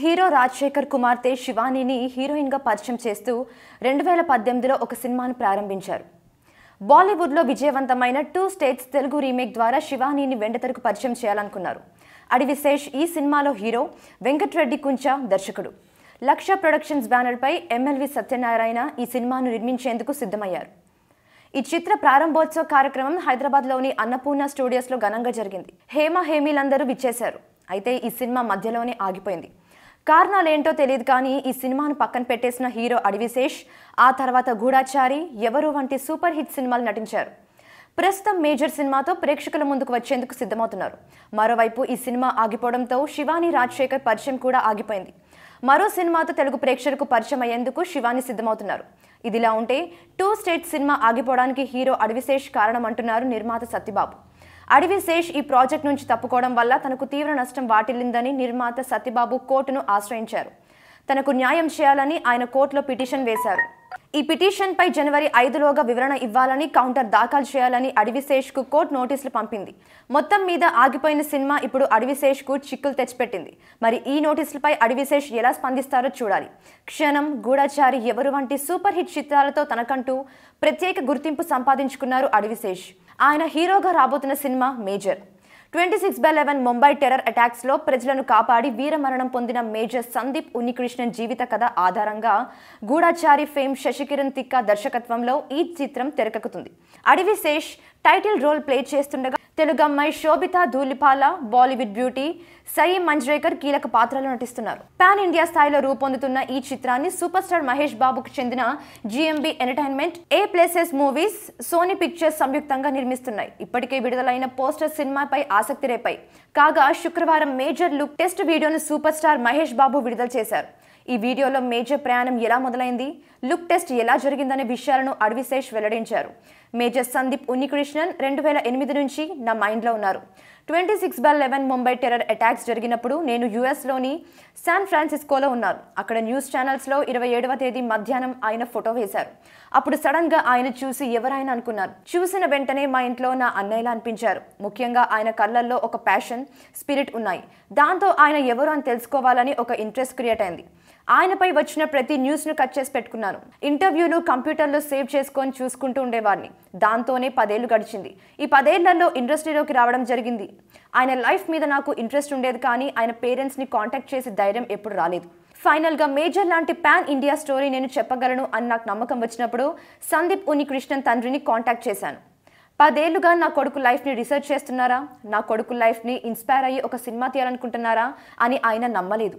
hero Rajasekhar కుమార్తె శివానీని హీరోయిన్గా పరిచయం చేస్తూ రెండు వేల పద్దెనిమిదిలో ఒక సినిమాను ప్రారంభించారు బాలీవుడ్లో విజయవంతమైన టూ స్టేట్స్ తెలుగు రీమేక్ ద్వారా శివానీని వెండితెరకు పరిచయం చేయాలనుకున్నారు అడివిశేష్ ఈ సినిమాలో హీరో వెంకట్రెడ్డి కుంచ దర్శకుడు లక్ష ప్రొడక్షన్స్ బ్యానర్పై ఎమ్మెల్వి సత్యనారాయణ ఈ సినిమాను నిర్మించేందుకు సిద్ధమయ్యారు ఈ చిత్ర ప్రారంభోత్సవ కార్యక్రమం హైదరాబాద్లోని అన్నపూర్ణ స్టూడియోస్లో ఘనంగా జరిగింది హేమ హేమీలందరూ విచ్చేశారు అయితే ఈ సినిమా మధ్యలోనే ఆగిపోయింది కారణాలు ఏంటో తెలియదు కానీ ఈ సినిమాను పక్కన పెట్టేసిన హీరో అడివిశేష్ ఆ తర్వాత గూఢాచారి ఎవరు వంటి సూపర్ హిట్ సినిమాలు నటించారు ప్రస్తుతం మేజర్ సినిమాతో ప్రేక్షకుల ముందుకు వచ్చేందుకు సిద్ధమవుతున్నారు మరోవైపు ఈ సినిమా ఆగిపోవడంతో శివాని రాజశేఖర్ పరిచయం కూడా ఆగిపోయింది మరో సినిమాతో తెలుగు ప్రేక్షకులకు పరిచయం అయ్యేందుకు శివాని సిద్ధమవుతున్నారు ఇదిలా ఉంటే టూ స్టేట్ సినిమా ఆగిపోవడానికి హీరో అడివిశేష్ కారణం అంటున్నారు నిర్మాత సత్యబాబు అడవి శేష్ ఈ ప్రాజెక్ట్ నుంచి తప్పుకోవడం వల్ల తనకు తీవ్ర నష్టం వాటిల్లిందని నిర్మాత సత్యబాబు కోర్టును ఆశ్రయించారు తనకు న్యాయం చేయాలని ఆయన కోర్టులో పిటిషన్ వేశారు ఈ పిటిషన్పై జనవరి ఐదులోగా వివరణ ఇవ్వాలని కౌంటర్ దాఖలు చేయాలని కు కోర్టు నోటీసులు పంపింది మొత్తం మీద ఆగిపోయిన సినిమా ఇప్పుడు కు చిక్కులు తెచ్చిపెట్టింది మరి ఈ నోటీసులపై అడవిశేష్ ఎలా స్పందిస్తారో చూడాలి క్షణం గూఢచారి ఎవరు వంటి సూపర్ హిట్ చిత్రాలతో తనకంటూ ప్రత్యేక గుర్తింపు సంపాదించుకున్నారు అడవిశేష్ ఆయన హీరోగా రాబోతున్న cinema major twenty six by eleven Mumbai terror attacks లో ప్రజలను కాపాడి వీరమరణం పొందిన మేజర్ సందీప్ ఉన్నికృష్ణన్ జీవిత కథ ఆధారంగా గూఢాచారి ఫేమ్ శశికిరణ్ తిక్క దర్శకత్వంలో ఈ చిత్రం తెరకెక్కుతుంది అడవి శేష్ టైటిల్ రోల్ ప్లే చేస్తుండగా తెలుగమ్మాయి శోభిత ధూలిపాల బాలీవుడ్ బ్యూటీ సయి మంజ్రేకర్ కీలక పాత్రలో నటిస్తున్నారు పాన్ ఇండియా స్థాయిలో రూపొందుతున్న ఈ చిత్రాన్ని సూపర్ స్టార్ మహేష్ బాబుకు చెందిన GMB entertainment A plus S movies Sony pictures సంయుక్తంగా నిర్మిస్తున్నాయి ఇప్పటికే విడుదలైన పోస్టర్ సినిమాపై ఆసక్తి రేపాయి కాగా శుక్రవారం మేజర్ లుక్ టెస్ట్ వీడియోను సూపర్ స్టార్ మహేష్ బాబు విడుదల చేశారు ఈ వీడియోలో మేజర్ ప్రయాణం ఎలా మొదలైంది లుక్ టెస్ట్ ఎలా జరిగిందనే విషయాలను అడవిశేష్ వెల్లడించారు మేజర్ సందీప్ ఉన్నికృష్ణన్ రెండు వేల ఎనిమిది నుంచి నా మైండ్లో ఉన్నారు twenty six by eleven Mumbai terror attacks జరిగినప్పుడు నేను యుఎస్లోని శాన్ ఫ్రాన్సిస్కోలో ఉన్నాను అక్కడ న్యూస్ ఛానల్స్లో ఇరవై ఏడవ తేదీ మధ్యాహ్నం ఆయన ఫోటో వేశారు అప్పుడు సడన్గా ఆయన చూసి ఎవరైనా అనుకున్నారు చూసిన వెంటనే మా ఇంట్లో నా అన్నయ్యలా అనిపించారు ముఖ్యంగా ఆయన కళ్ళల్లో ఒక ప్యాషన్ స్పిరిట్ ఉన్నాయి దాంతో ఆయన ఎవరు అని తెలుసుకోవాలని ఒక ఇంట్రెస్ట్ క్రియేట్ అయింది ఆయనపై వచ్చిన ప్రతి ను కట్ చేసి పెట్టుకున్నాను ఇంటర్వ్యూను కంప్యూటర్లో సేవ్ చేసుకొని చూసుకుంటూ ఉండేవాడిని దాంతోనే పదేళ్లు గడిచింది ఈ పదేళ్లలో ఇండస్ట్రీలోకి రావడం జరిగింది ఆయన లైఫ్ మీద నాకు ఇంట్రెస్ట్ ఉండేది కానీ ఆయన పేరెంట్స్ని కాంటాక్ట్ చేసే ధైర్యం ఎప్పుడు రాలేదు ఫైనల్గా మేజర్ లాంటి ప్యాన్ ఇండియా స్టోరీ నేను చెప్పగలను అని నాకు నమ్మకం వచ్చినప్పుడు సందీప్ ఉని కృష్ణన్ తండ్రిని కాంటాక్ట్ చేశాను పదేళ్లుగా నా కొడుకు లైఫ్ని రీసెర్చ్ చేస్తున్నారా నా కొడుకు లైఫ్ని ఇన్స్పైర్ అయ్యి ఒక సినిమా తీయాలనుకుంటున్నారా అని ఆయన నమ్మలేదు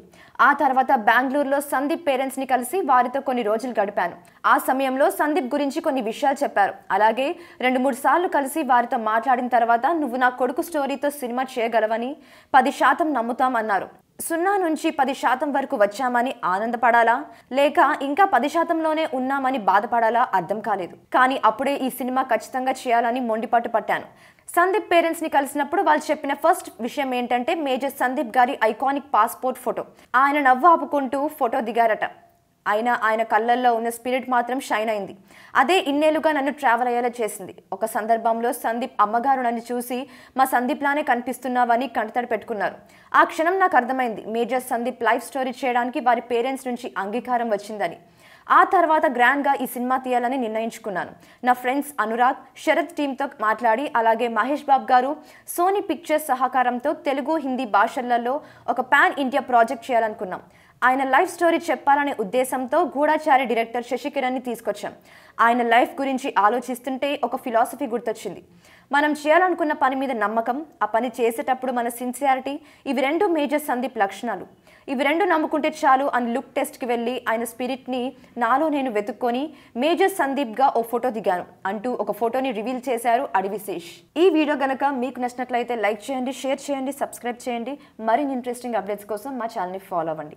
ఆ తర్వాత బెంగళూరులో సందీప్ పేరెంట్స్ని కలిసి వారితో కొన్ని రోజులు గడిపాను ఆ సమయంలో సందీప్ గురించి కొన్ని విషయాలు చెప్పారు అలాగే రెండు మూడు సార్లు కలిసి వారితో మాట్లాడిన తర్వాత నువ్వు నా కొడుకు స్టోరీతో సినిమా చేయగలవని పది శాతం నమ్ముతాం అన్నారు సున్నా నుంచి పది శాతం వరకు వచ్చామని ఆనందపడాలా లేక ఇంకా పది శాతంలోనే ఉన్నామని బాధపడాలా అర్థం కాలేదు కానీ అప్పుడే ఈ సినిమా ఖచ్చితంగా చేయాలని మొండిపాటు పట్టాను సందీప్ పేరెంట్స్ని కలిసినప్పుడు వాళ్ళు చెప్పిన ఫస్ట్ విషయం ఏంటంటే మేజర్ సందీప్ గారి ఐకానిక్ పాస్పోర్ట్ ఫోటో ఆయన నవ్వు ఆపుకుంటూ ఫోటో దిగారట ఆయన ఆయన కళ్ళల్లో ఉన్న స్పిరిట్ మాత్రం షైన్ అయింది అదే ఇన్నేళ్లుగా నన్ను ట్రావెల్ అయ్యేలా చేసింది ఒక సందర్భంలో సందీప్ అమ్మగారు నన్ను చూసి మా సందీప్లానే కనిపిస్తున్నావని కంటతడి పెట్టుకున్నారు ఆ క్షణం నాకు అర్థమైంది మేజర్ సందీప్ లైఫ్ స్టోరీ చేయడానికి వారి పేరెంట్స్ నుంచి అంగీకారం వచ్చిందని ఆ తర్వాత గ్రాండ్గా ఈ సినిమా తీయాలని నిర్ణయించుకున్నాను నా ఫ్రెండ్స్ అనురాగ్ శరత్ టీమ్తో మాట్లాడి అలాగే మహేష్ బాబు గారు సోనీ పిక్చర్స్ సహకారంతో తెలుగు హిందీ భాషలలో ఒక పాన్ ఇండియా ప్రాజెక్ట్ చేయాలనుకున్నాం ఆయన లైఫ్ స్టోరీ చెప్పాలనే ఉద్దేశంతో గూఢాచారి డైరెక్టర్ శశికిరణ్ని తీసుకొచ్చాం ఆయన లైఫ్ గురించి ఆలోచిస్తుంటే ఒక ఫిలాసఫీ గుర్తొచ్చింది మనం చేయాలనుకున్న పని మీద నమ్మకం ఆ పని చేసేటప్పుడు మన సిన్సియారిటీ ఇవి రెండు మేజర్ సందీప్ లక్షణాలు ఇవి రెండు నమ్ముకుంటే చాలు అని లుక్ టెస్ట్కి వెళ్ళి ఆయన స్పిరిట్ని నాలో నేను వెతుక్కొని మేజర్ సందీప్గా ఓ ఫోటో దిగాను అంటూ ఒక ఫోటోని రివీల్ చేశారు అడివిశేష్ ఈ వీడియో కనుక మీకు నచ్చినట్లయితే లైక్ చేయండి షేర్ చేయండి సబ్స్క్రైబ్ చేయండి మరిన్ని ఇంట్రెస్టింగ్ అప్డేట్స్ కోసం మా ఛానల్ని ఫాలో అవ్వండి